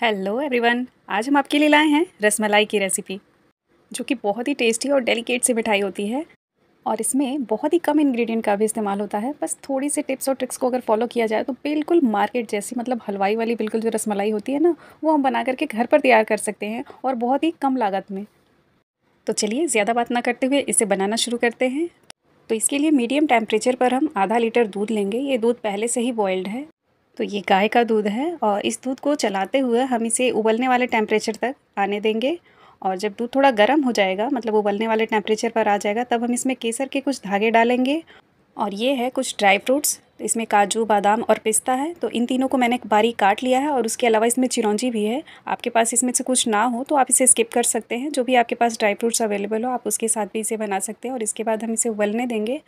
hello everyone आज हम आपके लिए लाए हैं रसमलाई की रेसिपी जो कि बहुत ही टेस्टी और डेलिकेट सी मिठाई होती है और इसमें बहुत ही कम इंग्रेडिएंट का भी इस्तेमाल होता है बस थोड़ी सी टिप्स और ट्रिक्स को अगर फॉलो किया जाए तो बिल्कुल मार्केट जैसी मतलब हलवाई वाली बिल्कुल जो रसमलाई होती है ना वो हम बना करके घर पर तैयार कर सकते हैं और बहुत ही कम लागत में तो चलिए ज़्यादा बात ना करते हुए इसे बनाना शुरू करते हैं तो इसके लिए मीडियम टेम्परेचर पर हम आधा लीटर दूध लेंगे ये दूध पहले से ही बॉयल्ड है तो ये गाय का दूध है और इस दूध को चलाते हुए हम इसे उबलने वाले टेम्परेचर तक आने देंगे और जब दूध थोड़ा गर्म हो जाएगा मतलब उबलने वाले टेम्परेचर पर आ जाएगा तब हम इसमें केसर के कुछ धागे डालेंगे और ये है कुछ ड्राई फ्रूट्स तो इसमें काजू बादाम और पिस्ता है तो इन तीनों को मैंने बारीक काट लिया है और उसके अलावा इसमें चिरौंजी भी है आपके पास इसमें से कुछ ना हो तो आप इसे स्किप कर सकते हैं जो भी आपके पास ड्राई फ्रूट्स अवेलेबल हो आप उसके साथ भी इसे बना सकते हैं और इसके बाद हम इसे उबलने देंगे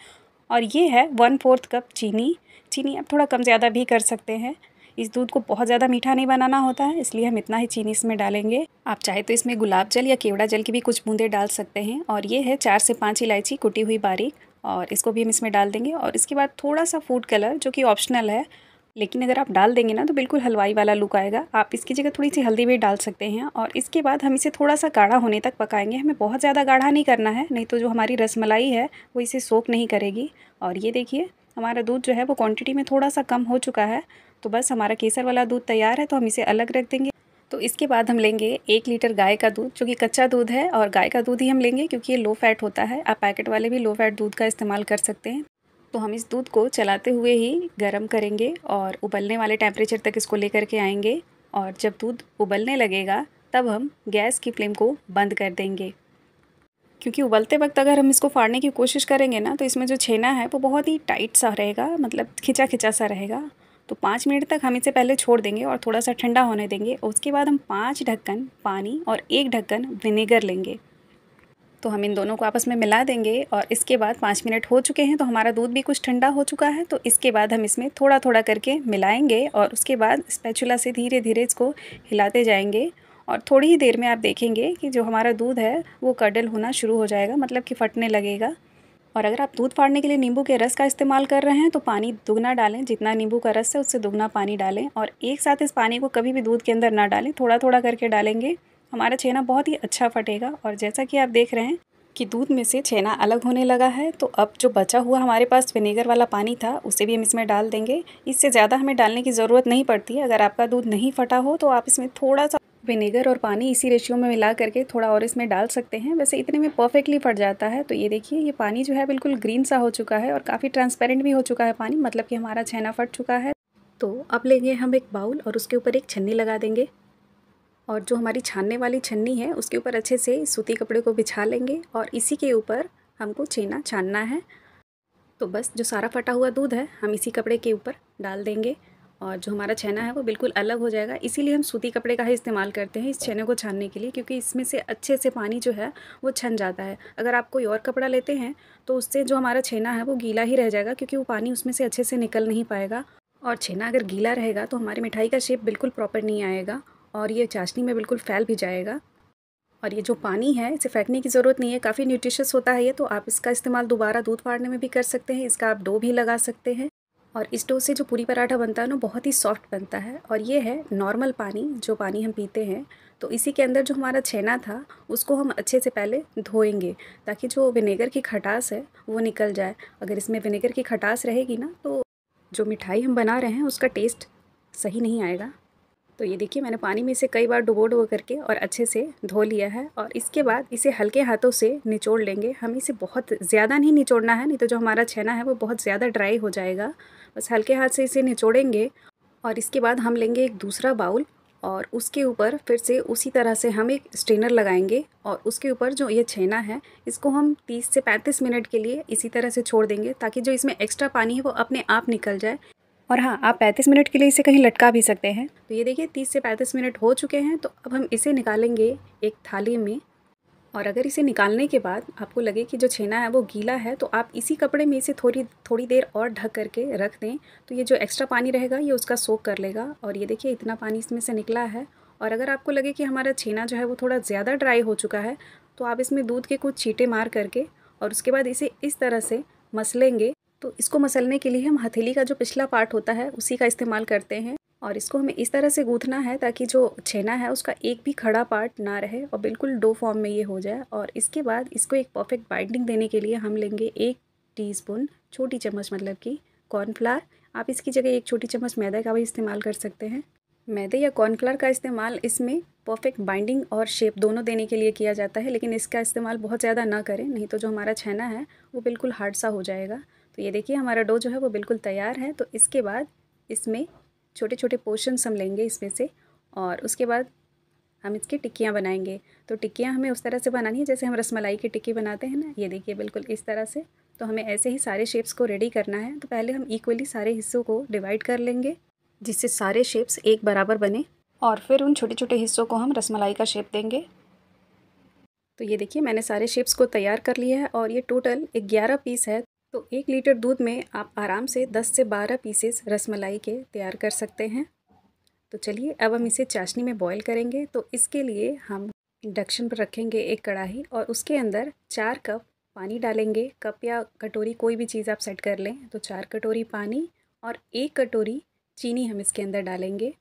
और ये है वन फोर्थ कप चीनी चीनी आप थोड़ा कम ज़्यादा भी कर सकते हैं इस दूध को बहुत ज़्यादा मीठा नहीं बनाना होता है इसलिए हम इतना ही चीनी इसमें डालेंगे आप चाहे तो इसमें गुलाब जल या केवड़ा जल की भी कुछ बूंदे डाल सकते हैं और ये है चार से पाँच इलायची कुटी हुई बारीक और इसको भी हम इसमें डाल देंगे और इसके बाद थोड़ा सा फूड कलर जो कि ऑप्शनल है लेकिन अगर आप डाल देंगे ना तो बिल्कुल हलवाई वाला लुक आएगा आप इसकी जगह थोड़ी सी हल्दी भी डाल सकते हैं और इसके बाद हम इसे थोड़ा सा गाढ़ा होने तक पकाएंगे हमें बहुत ज़्यादा गाढ़ा नहीं करना है नहीं तो जो हमारी रसमलाई है वो इसे सोख नहीं करेगी और ये देखिए हमारा दूध जो है वो क्वान्टिटी में थोड़ा सा कम हो चुका है तो बस हमारा केसर वाला दूध तैयार है तो हम इसे अलग रख देंगे तो इसके बाद हम लेंगे एक लीटर गाय का दूध जो कि कच्चा दूध है और गाय का दूध ही हम लेंगे क्योंकि ये लो फैट होता है आप पैकेट वाले भी लो फैट दूध का इस्तेमाल कर सकते हैं तो हम इस दूध को चलाते हुए ही गर्म करेंगे और उबलने वाले टेम्परेचर तक इसको लेकर के आएंगे और जब दूध उबलने लगेगा तब हम गैस की फ्लेम को बंद कर देंगे क्योंकि उबलते वक्त अगर हम इसको फाड़ने की कोशिश करेंगे ना तो इसमें जो छेना है वो बहुत ही टाइट सा रहेगा मतलब खिंचा खिंचा सा रहेगा तो पाँच मिनट तक हम इसे पहले छोड़ देंगे और थोड़ा सा ठंडा होने देंगे उसके बाद हम पाँच ढक्कन पानी और एक ढक्कन विनेगर लेंगे तो हम इन दोनों को आपस में मिला देंगे और इसके बाद पाँच मिनट हो चुके हैं तो हमारा दूध भी कुछ ठंडा हो चुका है तो इसके बाद हम इसमें थोड़ा थोड़ा करके मिलाएंगे और उसके बाद स्पैचुला से धीरे धीरे इसको हिलाते जाएंगे और थोड़ी ही देर में आप देखेंगे कि जो हमारा दूध है वो कडल होना शुरू हो जाएगा मतलब कि फटने लगेगा और अगर आप दूध फाड़ने के लिए नींबू के रस का इस्तेमाल कर रहे हैं तो पानी दुगना डालें जितना नींबू का रस है उससे दुगना पानी डालें और एक साथ इस पानी को कभी भी दूध के अंदर ना डालें थोड़ा थोड़ा करके डालेंगे हमारा छेना बहुत ही अच्छा फटेगा और जैसा कि आप देख रहे हैं कि दूध में से छेना अलग होने लगा है तो अब जो बचा हुआ हमारे पास विनेगर वाला पानी था उसे भी हम इसमें डाल देंगे इससे ज़्यादा हमें डालने की ज़रूरत नहीं पड़ती अगर आपका दूध नहीं फटा हो तो आप इसमें थोड़ा सा विनेगर और पानी इसी रेशियो में मिला करके थोड़ा और इसमें डाल सकते हैं वैसे इतने में परफेक्टली फट जाता है तो ये देखिए ये पानी जो है बिल्कुल ग्रीन सा हो चुका है और काफ़ी ट्रांसपेरेंट भी हो चुका है पानी मतलब कि हमारा छेना फट चुका है तो अब लेंगे हम एक बाउल और उसके ऊपर एक छन्नी लगा देंगे और जो हमारी छानने वाली छन्नी है उसके ऊपर अच्छे से सूती कपड़े को बिछा लेंगे और इसी के ऊपर हमको छेना छानना है तो बस जो सारा फटा हुआ दूध है हम इसी कपड़े के ऊपर डाल देंगे और जो हमारा छेना है वो बिल्कुल अलग हो जाएगा इसीलिए हम सूती कपड़े का ही इस्तेमाल करते हैं इस छेने को छानने के लिए क्योंकि इसमें से अच्छे से पानी जो है वो छन जाता है अगर आप कोई और कपड़ा लेते हैं तो उससे जो हमारा छेना है वो गीला ही रह जाएगा क्योंकि वो पानी उसमें से अच्छे से निकल नहीं पाएगा और छेना अगर गीला रहेगा तो हमारी मिठाई का शेप बिल्कुल प्रॉपर नहीं आएगा और ये चाशनी में बिल्कुल फैल भी जाएगा और ये जो पानी है इसे फेंकने की ज़रूरत नहीं है काफ़ी न्यूट्रिशस होता है ये तो आप इसका इस्तेमाल दोबारा दूध फाड़ने में भी कर सकते हैं इसका आप डो भी लगा सकते हैं और इस डो से जो पूरी पराठा बनता है ना बहुत ही सॉफ्ट बनता है और ये है नॉर्मल पानी जो पानी हम पीते हैं तो इसी के अंदर जो हमारा छेना था उसको हम अच्छे से पहले धोएंगे ताकि जो विनेगर की खटास है वो निकल जाए अगर इसमें विनेगर की खटास रहेगी ना तो जो मिठाई हम बना रहे हैं उसका टेस्ट सही नहीं आएगा तो ये देखिए मैंने पानी में इसे कई बार डुबो डुबो करके और अच्छे से धो लिया है और इसके बाद इसे हल्के हाथों से निचोड़ लेंगे हमें इसे बहुत ज़्यादा नहीं निचोड़ना है नहीं तो जो हमारा छेना है वो बहुत ज़्यादा ड्राई हो जाएगा बस हल्के हाथ से इसे निचोड़ेंगे और इसके बाद हम लेंगे एक दूसरा बाउल और उसके ऊपर फिर से उसी तरह से हम एक स्ट्रेनर लगाएंगे और उसके ऊपर जो ये छेना है इसको हम 30 से 35 मिनट के लिए इसी तरह से छोड़ देंगे ताकि जो इसमें एक्स्ट्रा पानी है वो अपने आप निकल जाए और हाँ आप 35 मिनट के लिए इसे कहीं लटका भी सकते हैं तो ये देखिए 30 से 35 मिनट हो चुके हैं तो अब हम इसे निकालेंगे एक थाली में और अगर इसे निकालने के बाद आपको लगे कि जो छेना है वो गीला है तो आप इसी कपड़े में इसे थोड़ी थोड़ी देर और ढक करके रख दें तो ये जो एक्स्ट्रा पानी रहेगा ये उसका सोख कर लेगा और ये देखिए इतना पानी इसमें से निकला है और अगर आपको लगे कि हमारा छेना जो है वो थोड़ा ज़्यादा ड्राई हो चुका है तो आप इसमें दूध के कुछ छीटे मार करके और उसके बाद इसे इस तरह से मसलेंगे तो इसको मसलने के लिए हम हथेली का जो पिछला पार्ट होता है उसी का इस्तेमाल करते हैं और इसको हमें इस तरह से गूँथना है ताकि जो छेना है उसका एक भी खड़ा पार्ट ना रहे और बिल्कुल डो फॉर्म में ये हो जाए और इसके बाद इसको एक परफेक्ट बाइंडिंग देने के लिए हम लेंगे एक टीस्पून छोटी चम्मच मतलब कि कॉर्नफ्लार आप इसकी जगह एक छोटी चम्मच मैदा का भी इस्तेमाल कर सकते हैं मैदे या कॉर्नफ्लार का इस्तेमाल इसमें परफेक्ट बाइंडिंग और शेप दोनों देने के लिए किया जाता है लेकिन इसका इस्तेमाल बहुत ज़्यादा ना करें नहीं तो जो हमारा छेना है वो बिल्कुल हार्ड सा हो जाएगा तो ये देखिए हमारा डो जो है वो बिल्कुल तैयार है तो इसके बाद इसमें छोटे छोटे पोर्शंस हम लेंगे इसमें से और उसके बाद हम इसकी टिक्कियाँ बनाएंगे तो टिक्कियाँ हमें उस तरह से बनानी है जैसे हम रसमलाई की टिक्की बनाते हैं ना ये देखिए बिल्कुल इस तरह से तो हमें ऐसे ही सारे शेप्स को रेडी करना है तो पहले हम इक्वली सारे हिस्सों को डिवाइड कर लेंगे जिससे सारे शेप्स एक बराबर बने और फिर उन छोटे छोटे हिस्सों को हम रसमलाई का शेप देंगे तो ये देखिए मैंने सारे शेप्स को तैयार कर लिया है और ये टोटल ग्यारह पीस है तो एक लीटर दूध में आप आराम से 10 से 12 पीसेस रसमलाई के तैयार कर सकते हैं तो चलिए अब हम इसे चाशनी में बॉईल करेंगे तो इसके लिए हम इंडक्शन पर रखेंगे एक कढ़ाई और उसके अंदर चार कप पानी डालेंगे कप या कटोरी कोई भी चीज़ आप सेट कर लें तो चार कटोरी पानी और एक कटोरी चीनी हम इसके अंदर डालेंगे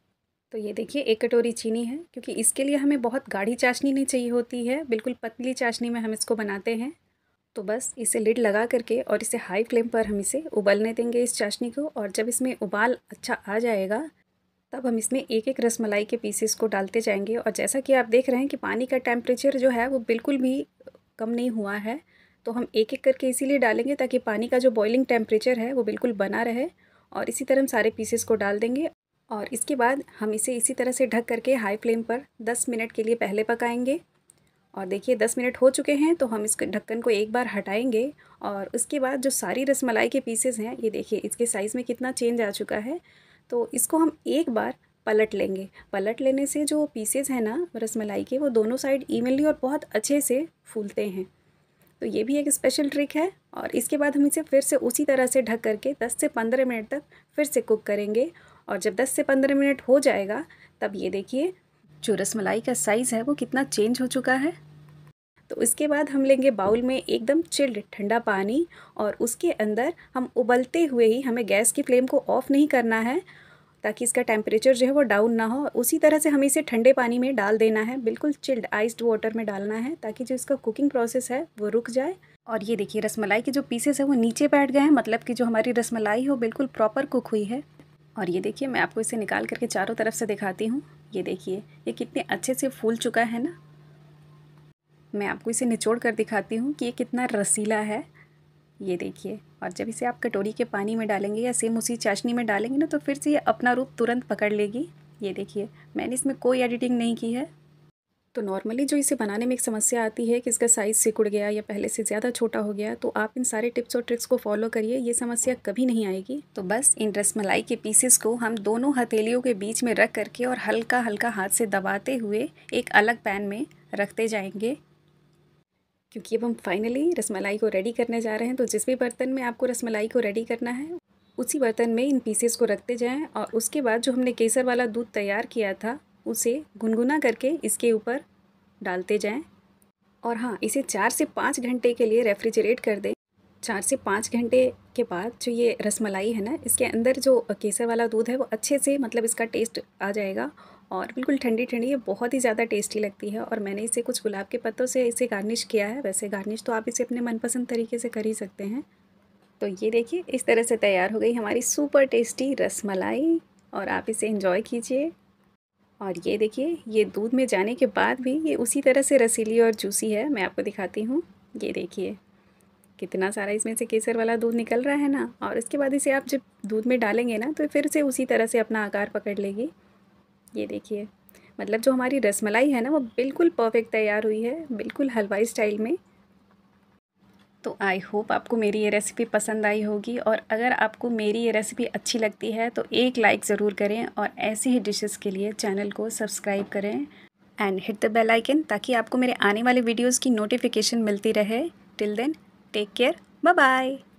तो ये देखिए एक कटोरी चीनी है क्योंकि इसके लिए हमें बहुत गाढ़ी चाशनी नहीं चाहिए होती है बिल्कुल पतली चाशनी में हम इसको बनाते हैं तो बस इसे लिड लगा करके और इसे हाई फ्लेम पर हम इसे उबलने देंगे इस चाशनी को और जब इसमें उबाल अच्छा आ जाएगा तब हम इसमें एक एक रसमलाई के पीसेस को डालते जाएंगे और जैसा कि आप देख रहे हैं कि पानी का टेम्परेचर जो है वो बिल्कुल भी कम नहीं हुआ है तो हम एक एक करके इसीलिए डालेंगे ताकि पानी का जो बॉइलिंग टेम्परेचर है वो बिल्कुल बना रहे और इसी तरह हम सारे पीसेस को डाल देंगे और इसके बाद हम इसे इसी तरह से ढक करके हाई फ्लेम पर 10 मिनट के लिए पहले पकाएंगे और देखिए दस मिनट हो चुके हैं तो हम इस ढक्कन को एक बार हटाएंगे और उसके बाद जो सारी रसमलाई के पीसेस हैं ये देखिए इसके साइज़ में कितना चेंज आ चुका है तो इसको हम एक बार पलट लेंगे पलट लेने से जो पीसेज हैं ना रसमलाई के वो दोनों साइड इवनली और बहुत अच्छे से फूलते हैं तो ये भी एक स्पेशल ट्रिक है और इसके बाद हम इसे फिर से उसी तरह से ढक करके दस से पंद्रह मिनट तक फिर से कुक करेंगे और जब दस से पंद्रह मिनट हो जाएगा तब ये देखिए जो रसमलाई का साइज़ है वो कितना चेंज हो चुका है तो उसके बाद हम लेंगे बाउल में एकदम चिल्ड ठंडा पानी और उसके अंदर हम उबलते हुए ही हमें गैस की फ्लेम को ऑफ़ नहीं करना है ताकि इसका टेम्परेचर जो है वो डाउन ना हो उसी तरह से हमें इसे ठंडे पानी में डाल देना है बिल्कुल चिल्ड आइस्ड वाटर में डालना है ताकि जो इसका कुकिंग प्रोसेस है वो रुक जाए और ये देखिए रसमलाई के जो पीसेस हैं वो नीचे बैठ गए हैं मतलब कि जो हमारी रसमलाई वो बिल्कुल प्रॉपर कुक हुई है और ये देखिए मैं आपको इसे निकाल करके चारों तरफ से दिखाती हूँ ये देखिए ये कितने अच्छे से फूल चुका है ना मैं आपको इसे निचोड़ कर दिखाती हूँ कि ये कितना रसीला है ये देखिए और जब इसे आप कटोरी के पानी में डालेंगे या सेम उसी चाशनी में डालेंगे ना तो फिर से ये अपना रूप तुरंत पकड़ लेगी ये देखिए मैंने इसमें कोई एडिटिंग नहीं की है तो नॉर्मली जो इसे बनाने में एक समस्या आती है कि इसका साइज़ सिकुड़ गया या पहले से ज़्यादा छोटा हो गया तो आप इन सारे टिप्स और ट्रिक्स को फॉलो करिए ये समस्या कभी नहीं आएगी तो बस इन रसमलाई के पीसेस को हम दोनों हथेलियों के बीच में रख करके और हल्का हल्का हाथ से दबाते हुए एक अलग पैन में रखते जाएंगे क्योंकि अब हम फाइनली रसमलाई को रेडी करने जा रहे हैं तो जिस भी बर्तन में आपको रसमलाई को रेडी करना है उसी बर्तन में इन पीसेस को रखते जाएं और उसके बाद जो हमने केसर वाला दूध तैयार किया था उसे गुनगुना करके इसके ऊपर डालते जाएं और हाँ इसे चार से पाँच घंटे के लिए रेफ्रिजरेट कर दें चार से पाँच घंटे के बाद जो ये रसमलाई है ना इसके अंदर जो केसर वाला दूध है वो अच्छे से मतलब इसका टेस्ट आ जाएगा और बिल्कुल ठंडी ठंडी ये बहुत ही ज़्यादा टेस्टी लगती है और मैंने इसे कुछ गुलाब के पत्तों से इसे गार्निश किया है वैसे गार्निश तो आप इसे अपने मनपसंद तरीके से कर ही सकते हैं तो ये देखिए इस तरह से तैयार हो गई हमारी सुपर टेस्टी रसमलाई और आप इसे इंजॉय कीजिए और ये देखिए ये दूध में जाने के बाद भी ये उसी तरह से रसीली और जूसी है मैं आपको दिखाती हूँ ये देखिए कितना सारा इसमें से केसर वाला दूध निकल रहा है ना और इसके बाद इसे आप जब दूध में डालेंगे ना तो फिर से उसी तरह से अपना आकार पकड़ लेगी ये देखिए मतलब जो हमारी रसमलाई है ना वो बिल्कुल परफेक्ट तैयार हुई है बिल्कुल हलवाई स्टाइल में तो आई होप आपको मेरी ये रेसिपी पसंद आई होगी और अगर आपको मेरी ये रेसिपी अच्छी लगती है तो एक लाइक ज़रूर करें और ऐसी ही डिशेस के लिए चैनल को सब्सक्राइब करें and hit the bell icon ताकि आपको मेरे आने वाले वीडियोस की नोटिफिकेशन मिलती रहे till then take care bye bye